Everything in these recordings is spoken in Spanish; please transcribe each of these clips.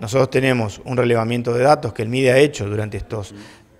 Nosotros tenemos un relevamiento de datos que el MIDE ha hecho durante estos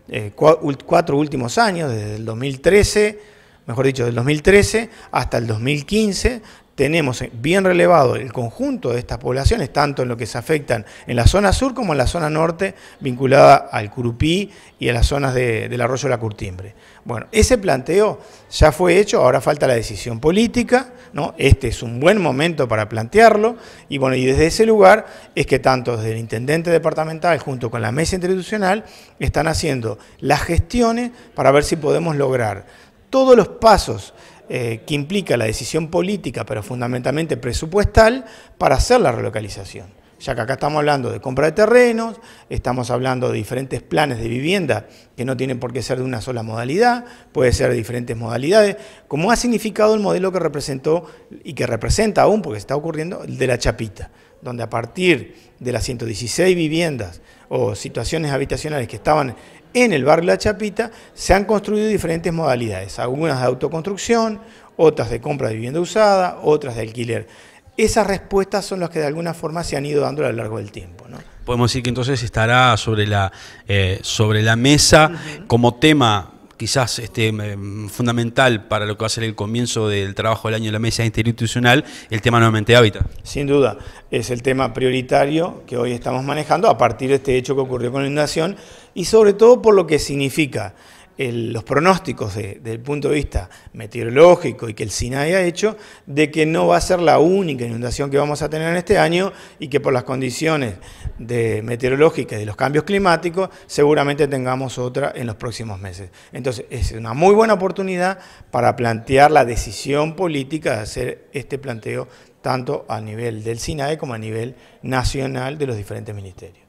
eh, cuatro últimos años, desde el 2013, mejor dicho, del 2013 hasta el 2015, tenemos eh, bien relevado el conjunto de estas poblaciones, tanto en lo que se afectan en la zona sur como en la zona norte, vinculada al Curupí y a las zonas del arroyo de la Curtimbre. Bueno, ese planteo ya fue hecho, ahora falta la decisión política, ¿no? este es un buen momento para plantearlo, y bueno, y desde ese lugar es que tanto desde el intendente departamental junto con la mesa institucional están haciendo las gestiones para ver si podemos lograr todos los pasos eh, que implica la decisión política, pero fundamentalmente presupuestal, para hacer la relocalización. Ya que acá estamos hablando de compra de terrenos, estamos hablando de diferentes planes de vivienda que no tienen por qué ser de una sola modalidad, puede ser de diferentes modalidades, como ha significado el modelo que representó y que representa aún, porque está ocurriendo, el de la chapita donde a partir de las 116 viviendas o situaciones habitacionales que estaban en el barrio La Chapita, se han construido diferentes modalidades, algunas de autoconstrucción, otras de compra de vivienda usada, otras de alquiler. Esas respuestas son las que de alguna forma se han ido dando a lo largo del tiempo. Podemos decir que entonces estará sobre la, eh, sobre la mesa como tema quizás este, mm, fundamental para lo que va a ser el comienzo del trabajo del año de la mesa institucional, el tema nuevamente de hábitat. Sin duda, es el tema prioritario que hoy estamos manejando a partir de este hecho que ocurrió con la inundación y sobre todo por lo que significa los pronósticos desde el punto de vista meteorológico y que el SINAE ha hecho, de que no va a ser la única inundación que vamos a tener en este año y que por las condiciones de meteorológicas y de los cambios climáticos seguramente tengamos otra en los próximos meses. Entonces es una muy buena oportunidad para plantear la decisión política de hacer este planteo tanto a nivel del SINAE como a nivel nacional de los diferentes ministerios.